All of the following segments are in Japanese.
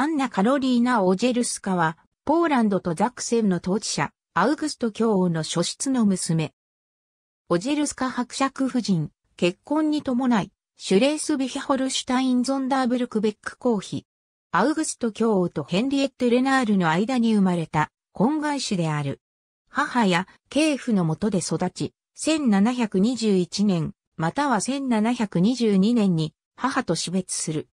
アンナ・カロリーナ・オジェルスカは、ポーランドとザクセンの統治者、アウグスト教王の初出の娘。オジェルスカ伯爵夫人、結婚に伴い、シュレースビヒホルシュタイン・ゾンダーブルクベック公妃。アウグスト教王とヘンリエット・レナールの間に生まれた、婚外子である。母や、系譜の下で育ち、1721年、または1722年に、母と死別する。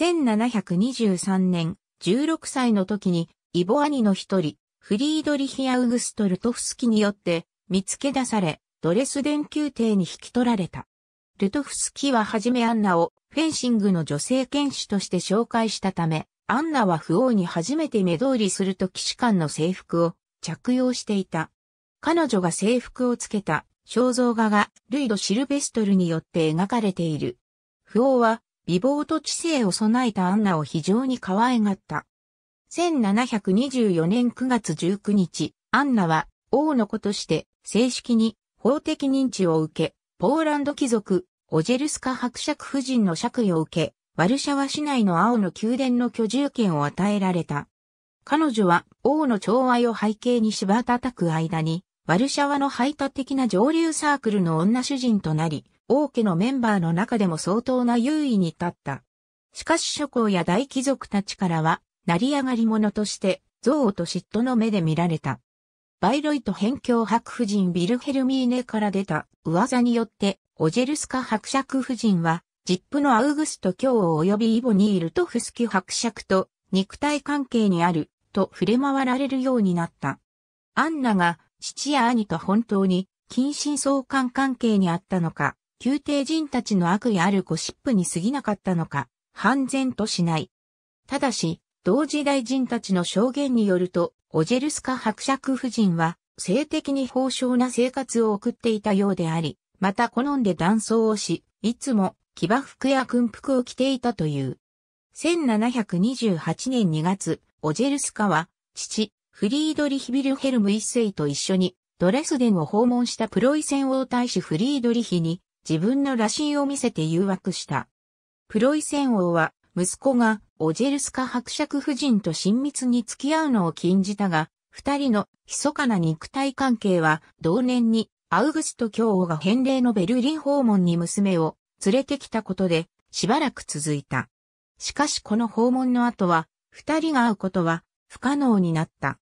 1723年、16歳の時に、イボ兄の一人、フリードリヒ・アウグスト・ルトフスキによって、見つけ出され、ドレスデン宮廷に引き取られた。ルトフスキははじめアンナをフェンシングの女性剣士として紹介したため、アンナは不王に初めて目通りすると騎士官の制服を着用していた。彼女が制服をつけた肖像画がルイド・シルベストルによって描かれている。不王は美貌と知性を備えたアンナを非常に可愛がった。1724年9月19日、アンナは王の子として正式に法的認知を受け、ポーランド貴族、オジェルスカ伯爵夫人の爵位を受け、ワルシャワ市内の青の宮殿の居住権を与えられた。彼女は王の寵愛を背景に芝たたく間に、ワルシャワの排他的な上流サークルの女主人となり、王家のメンバーの中でも相当な優位に立った。しかし諸侯や大貴族たちからは、成り上がり者として、憎悪と嫉妬の目で見られた。バイロイト辺境白夫人ビルヘルミーネから出た噂によって、オジェルスカ伯爵夫人は、ジップのアウグスト教王及びイボニールとフスキ伯爵と肉体関係にあると触れ回られるようになった。アンナが父や兄と本当に近親相関関係にあったのか、宮廷人たちの悪意あるゴシップに過ぎなかったのか、半然としない。ただし、同時代人たちの証言によると、オジェルスカ伯爵夫人は、性的に豊昇な生活を送っていたようであり、また好んで断層をし、いつも騎馬服や軍服を着ていたという。1728年2月、オジェルスカは、父、フリードリヒ・ビルヘルム一世と一緒に、ドレスデンを訪問したプロイセン王大使フリードリヒに、自分の羅針を見せて誘惑した。プロイセン王は、息子がオジェルスカ伯爵夫人と親密に付き合うのを禁じたが、二人の密かな肉体関係は、同年にアウグスト教王が返礼のベルリン訪問に娘を連れてきたことで、しばらく続いた。しかしこの訪問の後は、二人が会うことは不可能になった。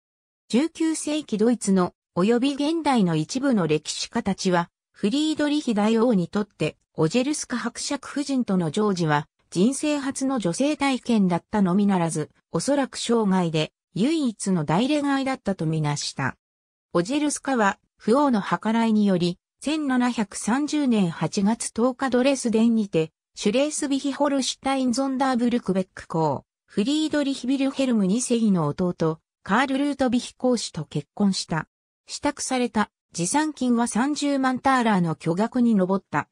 19世紀ドイツの及び現代の一部の歴史家たちは、フリードリヒ大王にとって、オジェルスカ伯爵夫人とのジョージは、人生初の女性体験だったのみならず、おそらく生涯で唯一の大恋愛だったとみなした。オジェルスカは、不王の計らいにより、1730年8月10日ドレスデンにて、シュレースビヒホルシュタイン・ゾンダーブルクベック公、フリードリヒ・ビルヘルム2世の弟、カール・ルートビヒ公主と結婚した。支度された持参金は30万ターラーの巨額に上った。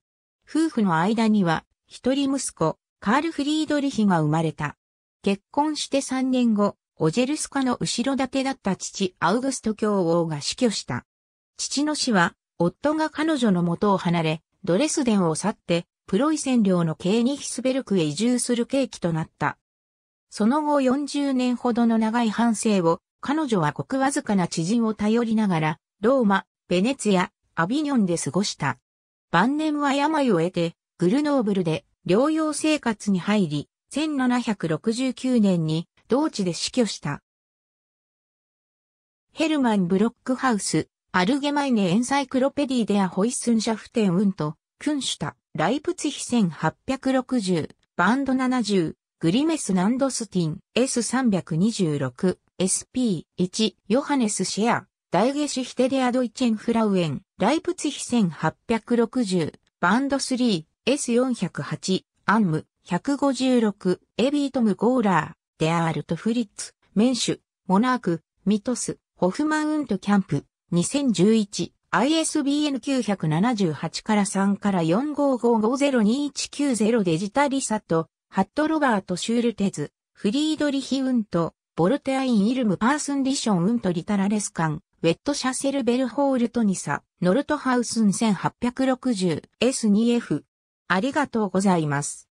夫婦の間には、一人息子、カール・フリードリヒが生まれた。結婚して3年後、オジェルスカの後ろ盾だった父アウグスト教王が死去した。父の死は、夫が彼女の元を離れ、ドレスデンを去って、プロイセン領のケーニヒスベルクへ移住する契機となった。その後40年ほどの長い反省を、彼女はごくわずかな知人を頼りながら、ローマ、ベネツィア、アビニョンで過ごした。晩年は病を得て、グルノーブルで療養生活に入り、1769年に同地で死去した。ヘルマン・ブロックハウス、アルゲマイネ・エンサイクロペディデア・ホイスンシャフテン・ウント、クンシュタ、ライプツヒ1860、バンド70、グリメス・ナンドスティン、S326、SP1、ヨハネス・シェア、大下シヒテデアドイチェンフラウエン、ライプツヒ1860、バンド3、S408、アンム、156、エビートムゴーラー、デアールトフリッツ、メンシュ、モナーク、ミトス、ホフマウントキャンプ、2011、ISBN 978から3から45550219デジタリサト、ハットロバート・シュールテズ、フリードリヒ・ウント、ボルテアイン・イルム・パースン・ディション・ウント・リタラレスカン、ウェットシャセルベルホールトニサ、ノルトハウスン 1860S2F。ありがとうございます。